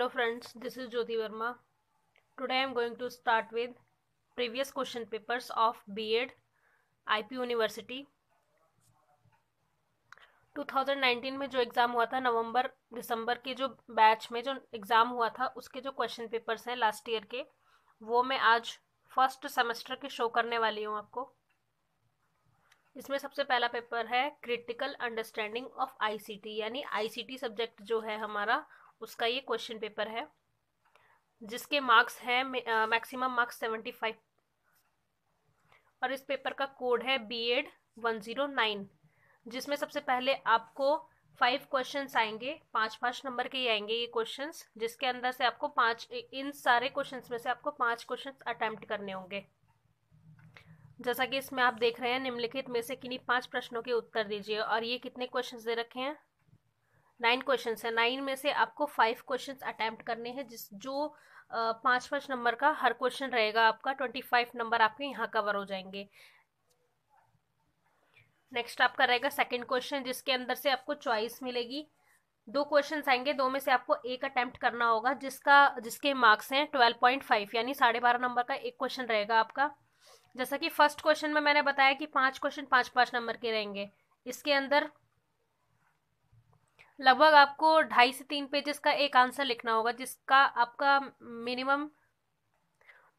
hello friends this is Jyoti Verma today I am going to start with previous question papers of BEd IP university 2019 में जो exam हुआ था नवंबर दिसंबर के जो batch में जो एग्ज़ाम हुआ था उसके जो क्वेश्चन पेपर्स हैं लास्ट ईयर के वो मैं आज फर्स्ट सेमेस्टर के शो करने वाली हूँ आपको इसमें सबसे पहला पेपर है क्रिटिकल अंडरस्टैंडिंग ऑफ आईसीटी यानी आईसीटी सब्जेक्ट जो है हमारा उसका ये क्वेश्चन पेपर है जिसके मार्क्स हैं मैक्सिमम मार्क्स सेवेंटी फाइव और इस पेपर का कोड है B Ed one zero nine जिसमें सबसे पहले आपको फाइव क्वेश्चंस आएंगे पाँच पाँच नंबर के ही आएंगे ये क्वेश्चंस जिसके अंदर से आपको पाँच इन सारे क्वेश्चंस में से आपको पाँच क्वेश्चंस अटैम्प्ट करने होंगे जैसा कि इसमें आप देख रहे हैं निम्नलिखित में से किन्हीं पाँच प्रश्नों के उत्तर दीजिए और ये कितने क्वेश्चंस दे रखे हैं नाइन क्वेश्चन है नाइन में से आपको फाइव क्वेश्चन अटैम्प्ट करने हैं जिस जो पाँच पाँच नंबर का हर क्वेश्चन रहेगा आपका ट्वेंटी फाइव नंबर आपके यहाँ कवर हो जाएंगे नेक्स्ट आपका रहेगा सेकंड क्वेश्चन जिसके अंदर से आपको चॉइस मिलेगी दो क्वेश्चन आएंगे दो में से आपको एक अटेम्प्ट करना होगा जिसका जिसके मार्क्स हैं ट्वेल्व पॉइंट फाइव यानी साढ़े बारह नंबर का एक क्वेश्चन रहेगा आपका जैसा कि फर्स्ट क्वेश्चन में मैंने बताया कि पांच क्वेश्चन पांच पांच नंबर के रहेंगे इसके अंदर लगभग आपको ढाई से तीन पेजेस का एक आंसर लिखना होगा जिसका आपका मिनिमम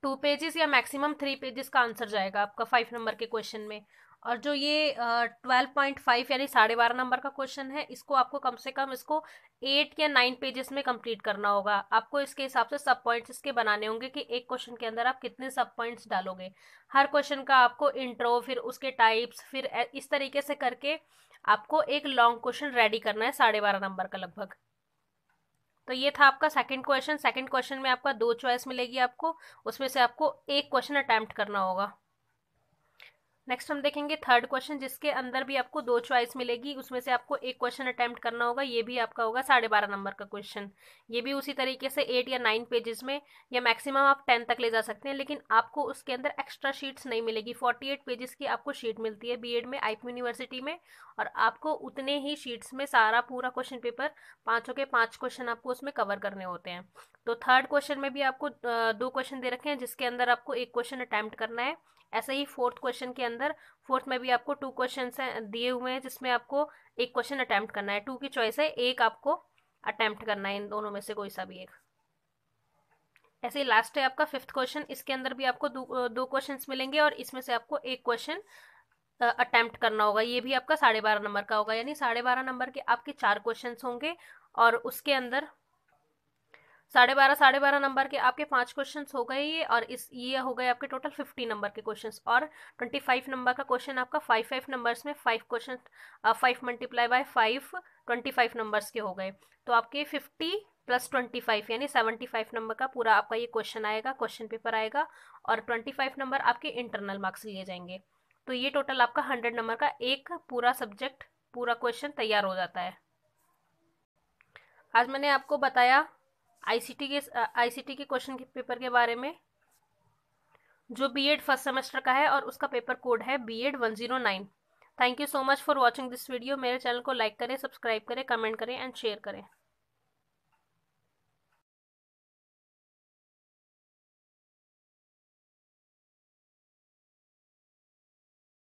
टू पेजेस या मैक्सिमम थ्री पेजेस का आंसर जाएगा आपका फाइव नंबर के क्वेश्चन में और जो ये ट्वेल्व पॉइंट फाइव यानी साढ़े बारह नंबर का क्वेश्चन है इसको आपको कम से कम इसको एट या नाइन पेजेस में कंप्लीट करना होगा आपको इसके हिसाब से सब पॉइंट्स इसके बनाने होंगे कि एक क्वेश्चन के अंदर आप कितने सब पॉइंट्स डालोगे हर क्वेश्चन का आपको इंट्रो फिर उसके टाइप्स फिर इस तरीके से करके आपको एक लॉन्ग क्वेश्चन रेडी करना है साढ़े बारह नंबर का लगभग तो ये था आपका सेकंड क्वेश्चन सेकंड क्वेश्चन में आपका दो चॉइस मिलेगी आपको उसमें से आपको एक क्वेश्चन अटैम्प्ट करना होगा नेक्स्ट हम देखेंगे थर्ड क्वेश्चन जिसके अंदर भी आपको दो चॉइस मिलेगी उसमें से आपको एक क्वेश्चन अटैम्प्ट करना होगा ये भी आपका होगा साढ़े बारह नंबर का क्वेश्चन ये भी उसी तरीके से एट या नाइन पेजेस में या मैक्सिमम आप टेन तक ले जा सकते हैं लेकिन आपको उसके अंदर एक्स्ट्रा शीट्स नहीं मिलेगी फोर्टी एट पेजेस की आपको शीट मिलती है बी में आई यूनिवर्सिटी में और आपको उतने ही शीट्स में सारा पूरा क्वेश्चन पेपर पाँचों के पाँच क्वेश्चन आपको उसमें कवर करने होते हैं तो थर्ड क्वेश्चन में भी आपको दो क्वेश्चन दे रखे हैं जिसके अंदर आपको एक क्वेश्चन अटैम्प्ट करना है ऐसे ही फोर्थ क्वेश्चन के अंदर फोर्थ में भी आपको टू क्वेश्चन दिए हुए हैं जिसमें आपको एक क्वेश्चन अटैम्प्ट करना है टू की चॉइस है एक आपको अटैम्प्ट करना है इन दोनों में से कोई सा भी एक ऐसे ही लास्ट है आपका फिफ्थ क्वेश्चन इसके अंदर भी आपको दो क्वेश्चन मिलेंगे और इसमें से आपको एक क्वेश्चन अटैम्प्ट करना होगा ये भी आपका साढ़े बारह नंबर का होगा यानी साढ़े बारह नंबर के आपके चार क्वेश्चन होंगे और उसके अंदर साढ़े बारह साढ़े बारह नंबर के आपके पांच क्वेश्चन हो गए ये और इस ये हो गए आपके टोटल फिफ्टी नंबर के क्वेश्चन और ट्वेंटी फाइव नंबर का क्वेश्चन आपका फाइव फाइव नंबर्स में five question five multiply by five twenty five numbers के हो गए तो आपके फिफ्टी प्लस ट्वेंटी फाइव यानी सेवेंटी फाइव नंबर का पूरा आपका ये क्वेश्चन आएगा क्वेश्चन पेपर आएगा और ट्वेंटी फाइव नंबर आपके इंटरनल मार्क्स लिए जाएंगे तो ये टोटल आपका हंड्रेड नंबर का एक पूरा सब्जेक्ट पूरा क्वेश्चन तैयार हो जाता है आज मैंने आपको बताया आईसीटी के आईसीटी के क्वेश्चन के पेपर के बारे में जो बीएड फर्स्ट सेमेस्टर का है और उसका पेपर कोड है B Ed one zero nine thank you so much for watching this video मेरे चैनल को लाइक करें सब्सक्राइब करें कमेंट करें एंड शेयर करें